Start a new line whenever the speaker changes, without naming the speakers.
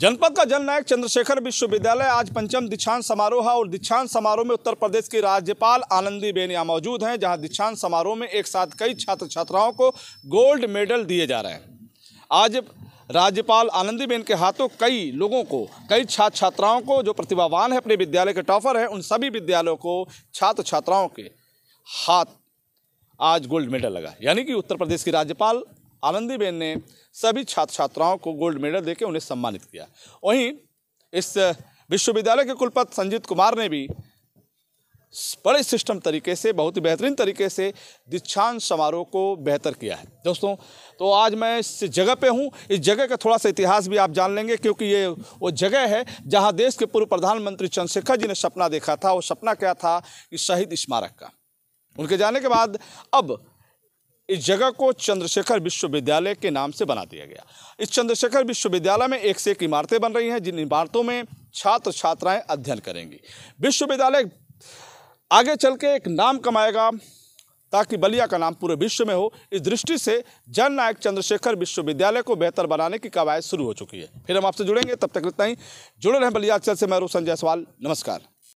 जनपद का जननायक चंद्रशेखर विश्वविद्यालय आज पंचम दीक्षांत समारोह और दीक्षांत समारोह में उत्तर प्रदेश की राज्यपाल आनंदी यहाँ मौजूद हैं जहां दीक्षांत समारोह में एक साथ कई छात्र छात्राओं को गोल्ड मेडल दिए जा रहे हैं आज राज्यपाल आनंदीबेन के हाथों कई लोगों को कई छात्र छात्राओं को जो प्रतिभावान है अपने विद्यालय के टॉफर हैं उन सभी विद्यालयों को छात्र छात्राओं के हाथ आज गोल्ड मेडल लगा यानी कि उत्तर प्रदेश की राज्यपाल आनंदीबेन ने सभी छात्र छात्राओं को गोल्ड मेडल देकर उन्हें सम्मानित किया वहीं इस विश्वविद्यालय के कुलपति संजीत कुमार ने भी बड़े सिस्टम तरीके से बहुत ही बेहतरीन तरीके से दीक्षांत समारोह को बेहतर किया है दोस्तों तो आज मैं इस जगह पे हूँ इस जगह का थोड़ा सा इतिहास भी आप जान लेंगे क्योंकि ये वो जगह है जहाँ देश के पूर्व प्रधानमंत्री चंद्रशेखर जी ने सपना देखा था वो सपना क्या था कि शहीद स्मारक का उनके जाने के बाद अब इस जगह को चंद्रशेखर विश्वविद्यालय के नाम से बना दिया गया इस चंद्रशेखर विश्वविद्यालय में एक से एक इमारतें बन रही हैं जिन इमारतों में छात्र छात्राएं अध्ययन करेंगी विश्वविद्यालय आगे चल के एक नाम कमाएगा ताकि बलिया का नाम पूरे विश्व में हो इस दृष्टि से जन नायक चंद्रशेखर विश्वविद्यालय को बेहतर बनाने की कवायद शुरू हो चुकी है फिर हम आपसे जुड़ेंगे तब तक इतना ही जुड़े रहें बलिया चल से मैं रोशन जायसवाल नमस्कार